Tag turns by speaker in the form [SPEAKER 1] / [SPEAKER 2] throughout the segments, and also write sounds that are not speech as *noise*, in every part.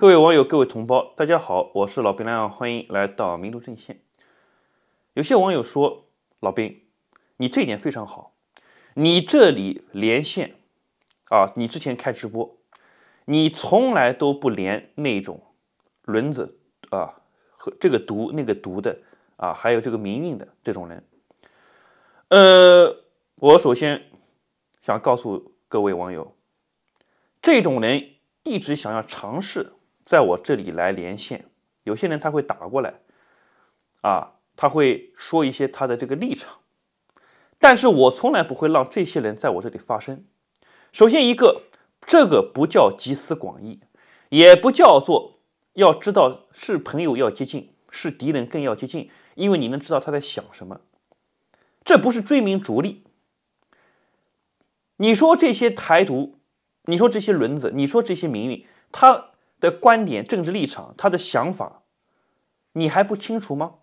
[SPEAKER 1] 各位网友，各位同胞，大家好，我是老兵亮，欢迎来到民族阵线。有些网友说：“老兵，你这一点非常好，你这里连线啊，你之前开直播，你从来都不连那种轮子啊和这个毒那个毒的啊，还有这个民运的这种人。”呃，我首先想告诉各位网友，这种人一直想要尝试。在我这里来连线，有些人他会打过来，啊，他会说一些他的这个立场，但是我从来不会让这些人在我这里发声。首先一个，这个不叫集思广益，也不叫做要知道是朋友要接近，是敌人更要接近，因为你能知道他在想什么，这不是追名逐利。你说这些台独，你说这些轮子，你说这些民运，他。的观点、政治立场、他的想法，你还不清楚吗？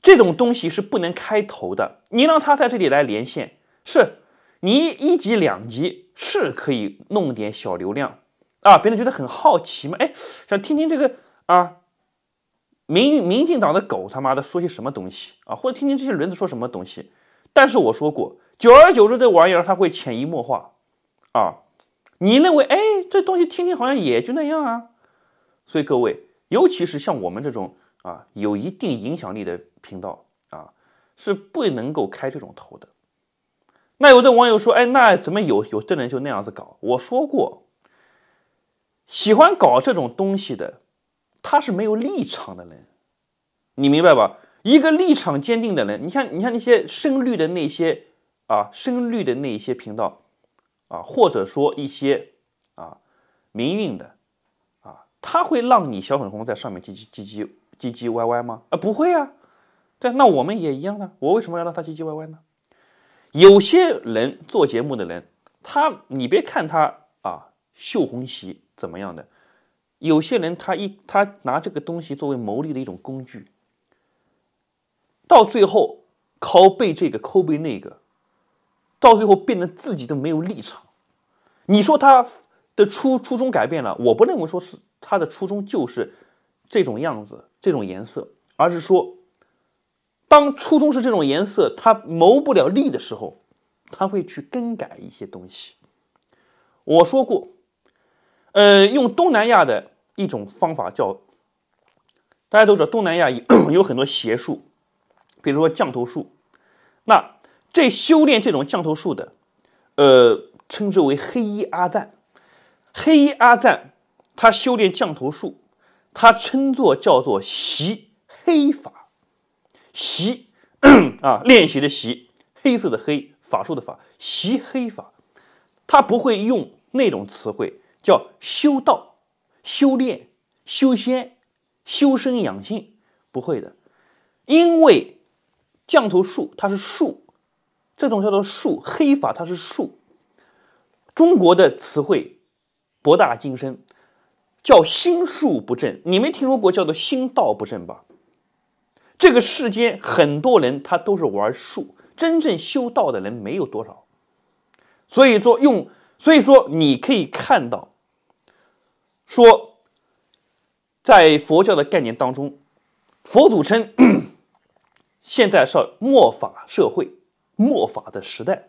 [SPEAKER 1] 这种东西是不能开头的。你让他在这里来连线，是你一级两级是可以弄点小流量啊，别人觉得很好奇嘛。哎，想听听这个啊，民民进党的狗他妈的说些什么东西啊，或者听听这些轮子说什么东西。但是我说过，久而久之，这玩意儿它会潜移默化啊。你认为，哎，这东西听听好像也就那样啊。所以各位，尤其是像我们这种啊有一定影响力的频道啊，是不能够开这种头的。那有的网友说，哎，那怎么有有的人就那样子搞？我说过，喜欢搞这种东西的，他是没有立场的人，你明白吧？一个立场坚定的人，你像你像那些深绿的那些啊，深绿的那些频道。啊，或者说一些啊，民运的啊，他会让你小粉红在上面唧唧唧唧唧唧歪歪吗？啊，不会啊。对，那我们也一样啊。我为什么要让他唧唧歪歪呢？有些人做节目的人，他你别看他啊，秀红旗怎么样的？有些人他一他拿这个东西作为牟利的一种工具，到最后靠背这个，抠背那个。到最后，变得自己都没有立场。你说他的初初衷改变了，我不认为说是他的初衷就是这种样子、这种颜色，而是说，当初衷是这种颜色，他谋不了利的时候，他会去更改一些东西。我说过，呃，用东南亚的一种方法叫，大家都知道东南亚有 *coughs* 很多邪术，比如说降头术，那。这修炼这种降头术的，呃，称之为黑衣阿赞。黑衣阿赞，他修炼降头术，他称作叫做习黑法。习 *clears throat* 啊，练习的习，黑色的黑，法术的法，习黑法。他不会用那种词汇，叫修道、修炼、修仙、修身养性，不会的。因为降头术，它是术。这种叫做术黑法，它是术。中国的词汇博大精深，叫心术不正。你没听说过叫做心道不正吧？这个世间很多人他都是玩术，真正修道的人没有多少。所以说，用所以说，你可以看到，说在佛教的概念当中，佛祖称 *clears throat* 现在是末法社会。末法的时代，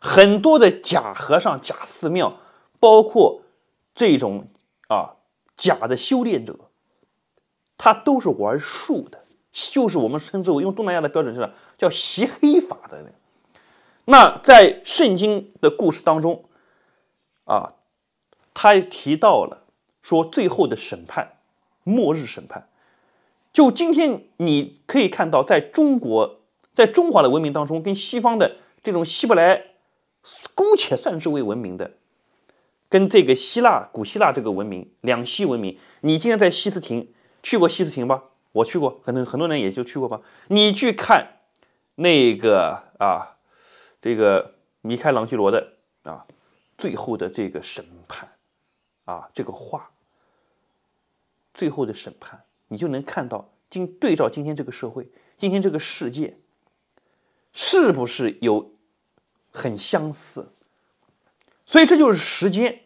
[SPEAKER 1] 很多的假和尚、假寺庙，包括这种啊假的修炼者，他都是玩术的，就是我们称之为用东南亚的标准是叫习黑法的人。那在圣经的故事当中，啊，他提到了说最后的审判，末日审判。就今天你可以看到，在中国。在中华的文明当中，跟西方的这种希伯来，姑且算是为文明的，跟这个希腊古希腊这个文明，两希文明。你今天在西斯廷去过西斯廷吧？我去过，很多很多人也就去过吧。你去看那个啊，这个米开朗基罗的啊，最后的这个审判啊，这个画，最后的审判，你就能看到。今对照今天这个社会，今天这个世界。是不是有很相似？所以这就是时间，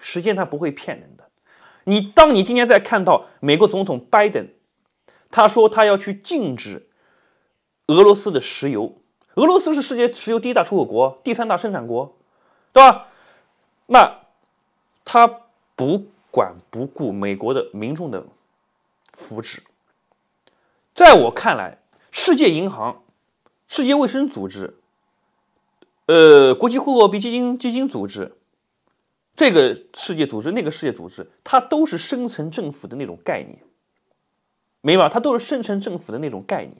[SPEAKER 1] 时间它不会骗人的。你当你今天再看到美国总统拜登，他说他要去禁止俄罗斯的石油，俄罗斯是世界石油第一大出口国、第三大生产国，对吧？那他不管不顾美国的民众的福祉，在我看来，世界银行。世界卫生组织、呃，国际货币基金基金组织，这个世界组织那个世界组织，它都是深层政府的那种概念，明白吗？它都是深层政府的那种概念。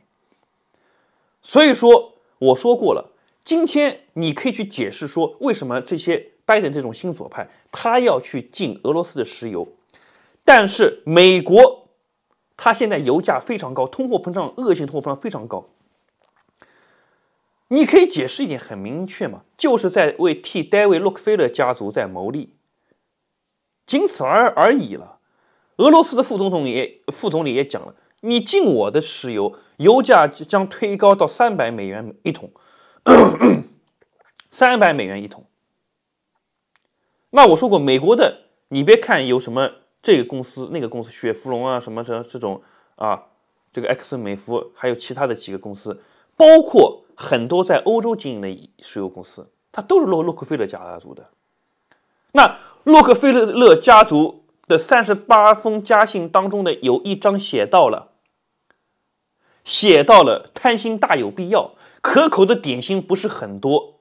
[SPEAKER 1] 所以说，我说过了，今天你可以去解释说，为什么这些拜登这种新左派他要去禁俄罗斯的石油，但是美国，它现在油价非常高，通货膨胀恶性通货膨胀非常高。你可以解释一点很明确嘛，就是在为替戴维洛克菲勒家族在谋利，仅此而而已了。俄罗斯的副总统也副总理也讲了，你进我的石油，油价将推高到三百美元一桶，*coughs* 三百美元一桶。那我说过，美国的你别看有什么这个公司那个公司雪佛龙啊什么什么这种啊，这个埃克森美孚还有其他的几个公司，包括。很多在欧洲经营的石油公司，它都是洛洛克菲勒家族的。那洛克菲勒勒家族的三十八封家信当中的有一章写到了，写到了贪心大有必要，可口的点心不是很多，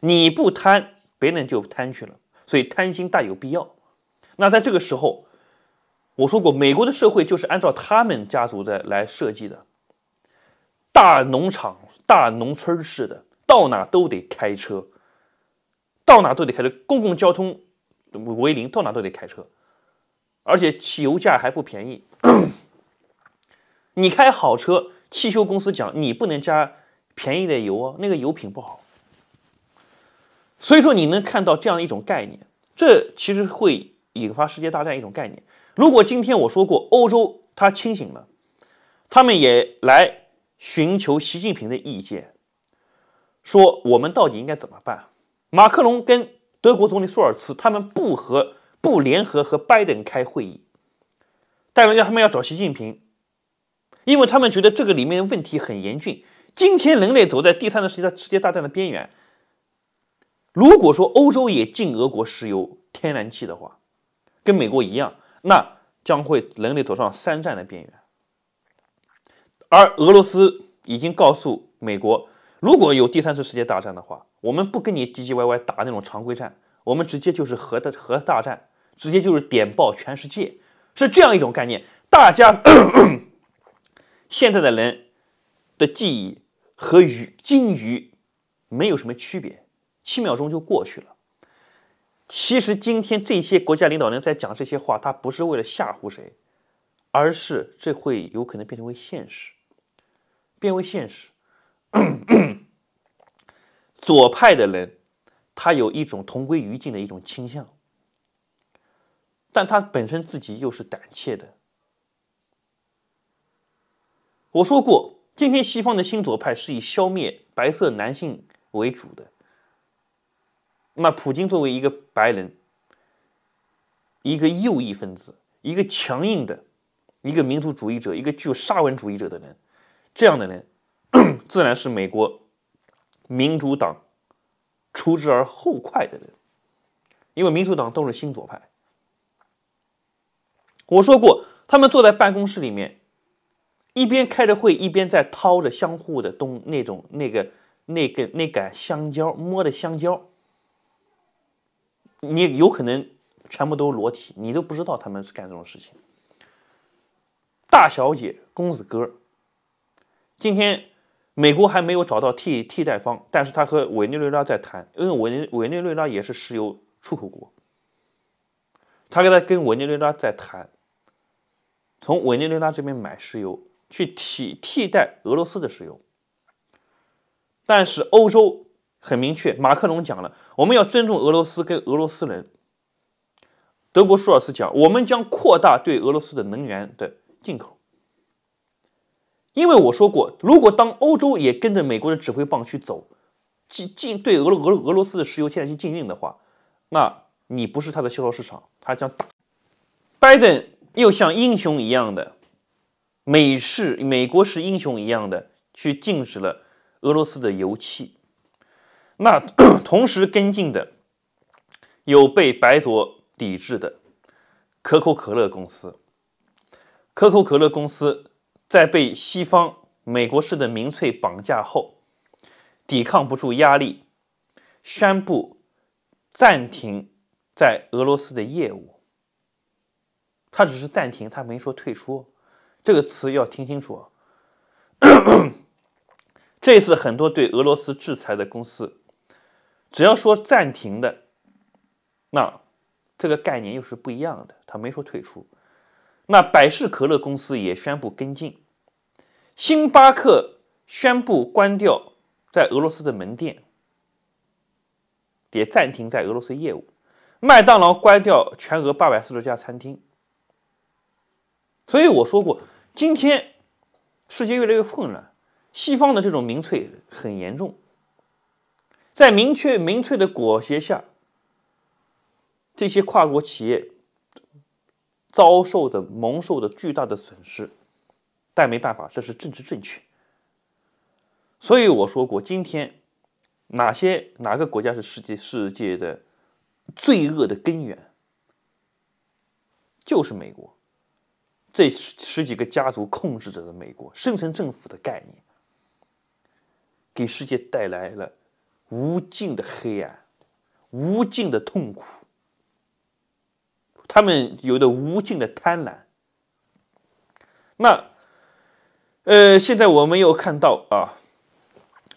[SPEAKER 1] 你不贪，别人就贪去了，所以贪心大有必要。那在这个时候，我说过，美国的社会就是按照他们家族的来设计的，大农场。大农村似的，到哪都得开车，到哪都得开车，公共交通为零，到哪都得开车，而且汽油价还不便宜。*clears throat* 你开好车，汽修公司讲你不能加便宜的油哦，那个油品不好。所以说你能看到这样一种概念，这其实会引发世界大战一种概念。如果今天我说过，欧洲他清醒了，他们也来。寻求习近平的意见，说我们到底应该怎么办？马克龙跟德国总理舒尔茨他们不和不联合和拜登开会议，大家叫他们要找习近平，因为他们觉得这个里面的问题很严峻。今天人类走在第三次世界世界大战的边缘。如果说欧洲也禁俄国石油天然气的话，跟美国一样，那将会人类走上三战的边缘。而俄罗斯已经告诉美国，如果有第三次世界大战的话，我们不跟你唧唧歪歪打那种常规战，我们直接就是核的核大战，直接就是点爆全世界，是这样一种概念。大家 *clears throat* 现在的人的记忆和鱼金鱼没有什么区别，七秒钟就过去了。其实今天这些国家领导人在讲这些话，他不是为了吓唬谁，而是这会有可能变成为现实。变为现实。左派的人，他有一种同归于尽的一种倾向，但他本身自己又是胆怯的。我说过，今天西方的新左派是以消灭白色男性为主的。那普京作为一个白人，一个右翼分子，一个强硬的，一个民族主义者，一个具有沙文主义者的人。这样的人，自然是美国民主党除之而后快的人，因为民主党都是新左派。我说过，他们坐在办公室里面，一边开着会，一边在掏着相互的东那种那个那个那杆香蕉，摸着香蕉，你有可能全部都是裸体，你都不知道他们是干这种事情。大小姐、公子哥。今天，美国还没有找到替替代方，但是他和委内瑞拉在谈，因为委委内瑞拉也是石油出口国，他跟他跟委内瑞拉在谈，从委内瑞拉这边买石油去替替代俄罗斯的石油，但是欧洲很明确，马克龙讲了，我们要尊重俄罗斯跟俄罗斯人，德国舒尔茨讲，我们将扩大对俄罗斯的能源的进口。因为我说过，如果当欧洲也跟着美国的指挥棒去走，进进对俄罗俄俄罗斯的石油天然气禁运的话，那你不是他的销售市场，他将打。拜登又像英雄一样的美式美国式英雄一样的去禁止了俄罗斯的油气，那 *coughs* 同时跟进的有被白左抵制的可口可乐公司，可口可乐公司。在被西方美国式的民粹绑架后，抵抗不住压力，宣布暂停在俄罗斯的业务。他只是暂停，他没说退出。这个词要听清楚。*coughs* 这次很多对俄罗斯制裁的公司，只要说暂停的，那这个概念又是不一样的。他没说退出。那百事可乐公司也宣布跟进，星巴克宣布关掉在俄罗斯的门店，也暂停在俄罗斯业务。麦当劳关掉全俄八百四十家餐厅。所以我说过，今天世界越来越混乱，西方的这种民粹很严重，在明确民粹的裹挟下，这些跨国企业。遭受的、蒙受的巨大的损失，但没办法，这是政治正确。所以我说过，今天哪些哪个国家是世界世界的罪恶的根源，就是美国，这十十几个家族控制着的美国，深层政府的概念，给世界带来了无尽的黑暗、无尽的痛苦。他们有的无尽的贪婪。那，呃，现在我们又看到啊，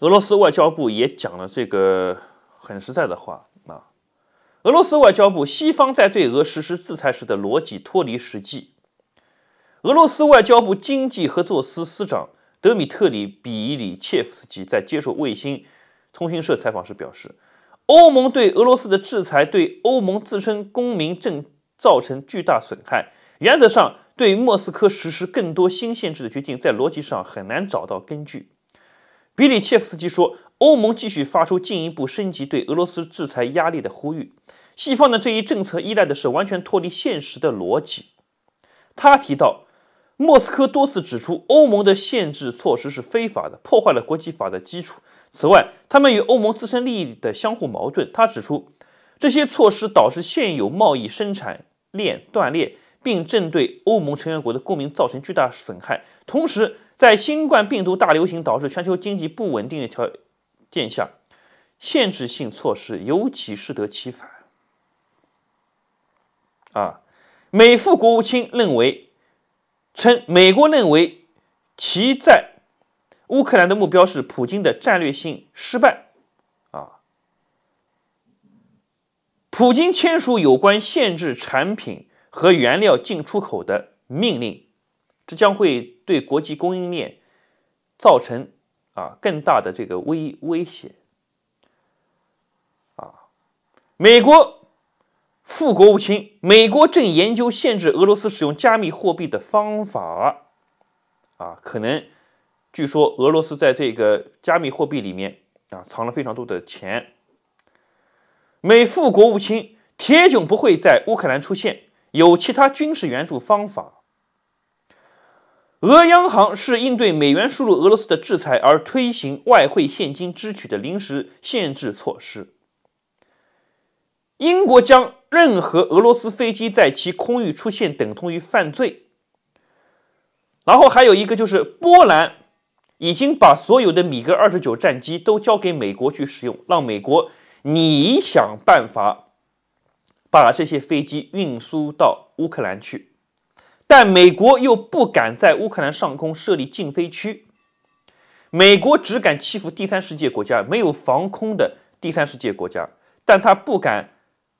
[SPEAKER 1] 俄罗斯外交部也讲了这个很实在的话啊。俄罗斯外交部西方在对俄实施制裁时的逻辑脱离实际。俄罗斯外交部经济合作司司长德米特里·比里切夫斯基在接受卫星通讯社采访时表示，欧盟对俄罗斯的制裁对欧盟自身公民正。造成巨大损害。原则上，对莫斯科实施更多新限制的决定，在逻辑上很难找到根据。比里切夫斯基说，欧盟继续发出进一步升级对俄罗斯制裁压力的呼吁。西方的这一政策依赖的是完全脱离现实的逻辑。他提到，莫斯科多次指出，欧盟的限制措施是非法的，破坏了国际法的基础。此外，他们与欧盟自身利益的相互矛盾。他指出，这些措施导致现有贸易生产。链断裂，并正对欧盟成员国的公民造成巨大损害。同时，在新冠病毒大流行导致全球经济不稳定的条件下，限制性措施尤其适得其反。啊，美副国务卿认为称，美国认为其在乌克兰的目标是普京的战略性失败。普京签署有关限制产品和原料进出口的命令，这将会对国际供应链造成啊更大的这个威威胁。啊，美国副国务卿，美国正研究限制俄罗斯使用加密货币的方法。啊，可能据说俄罗斯在这个加密货币里面啊藏了非常多的钱。美副国务卿铁穹不会在乌克兰出现，有其他军事援助方法。俄央行是应对美元输入俄罗斯的制裁而推行外汇现金支取的临时限制措施。英国将任何俄罗斯飞机在其空域出现等同于犯罪。然后还有一个就是波兰已经把所有的米格二十九战机都交给美国去使用，让美国。你想办法把这些飞机运输到乌克兰去，但美国又不敢在乌克兰上空设立禁飞区。美国只敢欺负第三世界国家没有防空的第三世界国家，但他不敢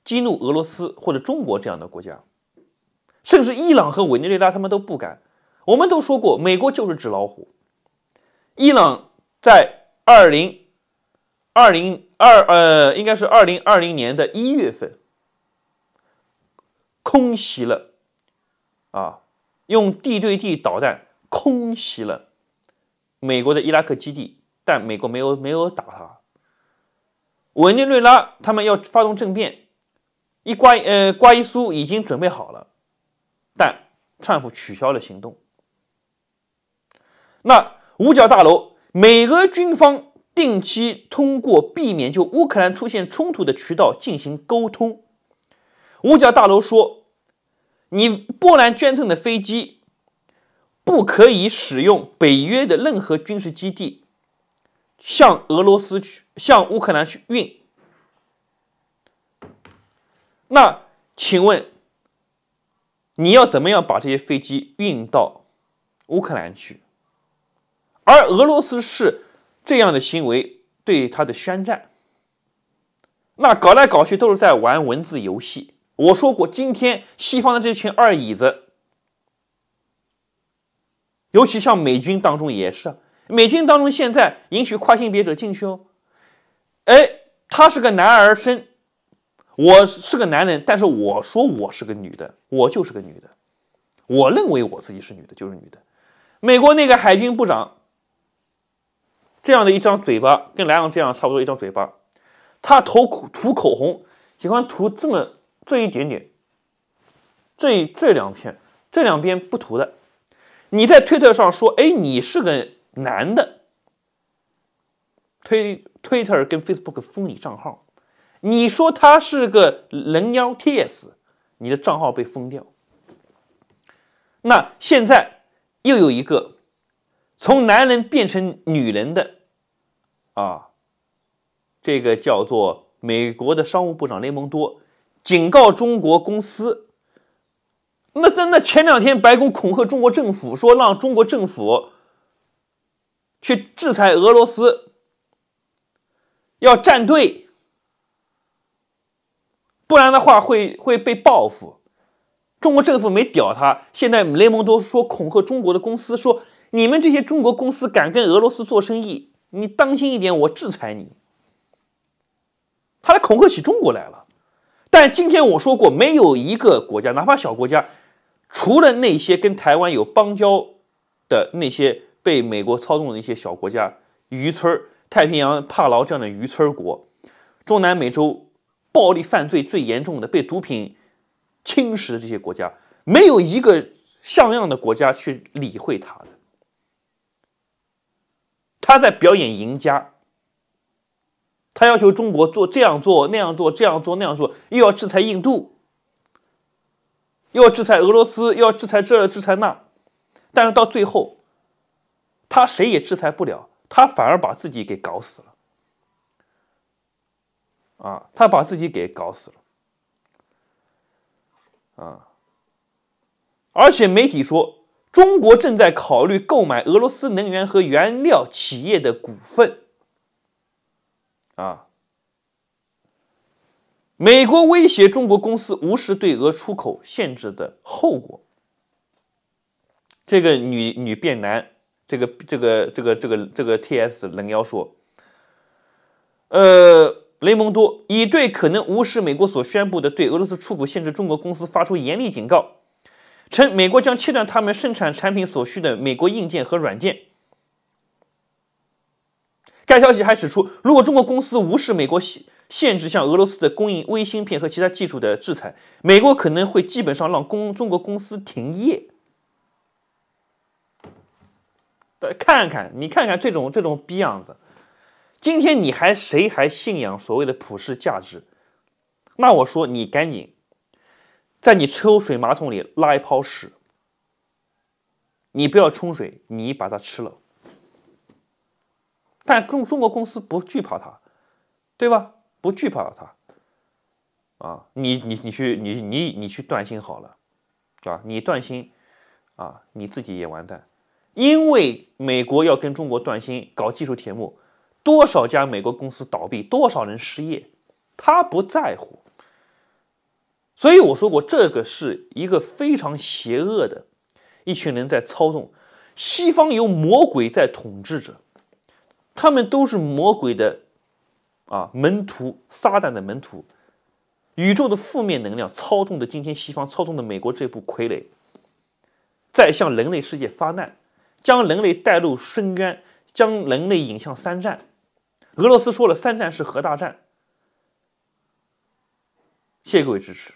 [SPEAKER 1] 激怒俄罗斯或者中国这样的国家，甚至伊朗和委内瑞拉他们都不敢。我们都说过，美国就是纸老虎。伊朗在二零二零。二呃，应该是二零二零年的一月份，空袭了，啊，用地对地导弹空袭了美国的伊拉克基地，但美国没有没有打他。委内瑞拉他们要发动政变，伊瓜呃瓜伊苏已经准备好了，但川普取消了行动。那五角大楼美俄军方。定期通过避免就乌克兰出现冲突的渠道进行沟通。五角大楼说：“你波兰捐赠的飞机不可以使用北约的任何军事基地向俄罗斯去、向乌克兰去运。”那请问你要怎么样把这些飞机运到乌克兰去？而俄罗斯是？这样的行为对他的宣战，那搞来搞去都是在玩文字游戏。我说过，今天西方的这群二椅子，尤其像美军当中也是，美军当中现在允许跨性别者进去哦。哎，他是个男儿身，我是个男人，但是我说我是个女的，我就是个女的，我认为我自己是女的，就是女的。美国那个海军部长。这样的一张嘴巴，跟莱昂这样差不多一张嘴巴。他涂口涂口红，喜欢涂这么这一点点，这这两片这两边不涂的。你在推特上说，哎，你是个男的，推推特跟 Facebook 封你账号。你说他是个人妖 TS，你的账号被封掉。那现在又有一个。从男人变成女人的，啊，这个叫做美国的商务部长雷蒙多警告中国公司。那在那前两天，白宫恐吓中国政府，说让中国政府去制裁俄罗斯，要站队，不然的话会会被报复。中国政府没屌他。现在雷蒙多说恐吓中国的公司说。你们这些中国公司敢跟俄罗斯做生意，你当心一点，我制裁你。他来恐吓起中国来了。但今天我说过，没有一个国家，哪怕小国家，除了那些跟台湾有邦交的那些被美国操纵的一些小国家、渔村、太平洋帕劳这样的渔村国、中南美洲暴力犯罪最严重的、被毒品侵蚀的这些国家，没有一个像样的国家去理会他的。他在表演赢家，他要求中国做这样做那样做这样做那样做，又要制裁印度，又要制裁俄罗斯，又要制裁这制裁那，但是到最后，他谁也制裁不了，他反而把自己给搞死了，啊，他把自己给搞死了，啊，而且媒体说。中国正在考虑购买俄罗斯能源和原料企业的股份。啊，美国威胁中国公司无视对俄出口限制的后果。这个女女变男，这个这个这个这个这个 TS 冷妖说，呃，雷蒙多已对可能无视美国所宣布的对俄罗斯出口限制，中国公司发出严厉警告。称美国将切断他们生产产品所需的美国硬件和软件。该消息还指出，如果中国公司无视美国限限制向俄罗斯的供应微芯片和其他技术的制裁，美国可能会基本上让公中国公司停业。大家看看，你看看这种这种逼样子，今天你还谁还信仰所谓的普世价值？那我说你赶紧。在你抽水马桶里拉一泡屎，你不要冲水，你把它吃了。但中中国公司不惧怕它，对吧？不惧怕它，啊，你你你去你你你去断心好了，啊，你断心，啊，你自己也完蛋，因为美国要跟中国断心搞技术铁幕，多少家美国公司倒闭，多少人失业，他不在乎。所以我说过，这个是一个非常邪恶的一群人在操纵，西方由魔鬼在统治着，他们都是魔鬼的啊门徒，撒旦的门徒，宇宙的负面能量操纵的。今天西方操纵的美国这部傀儡，在向人类世界发难，将人类带入深渊，将人类引向三战。俄罗斯说了，三战是核大战。谢谢各位支持。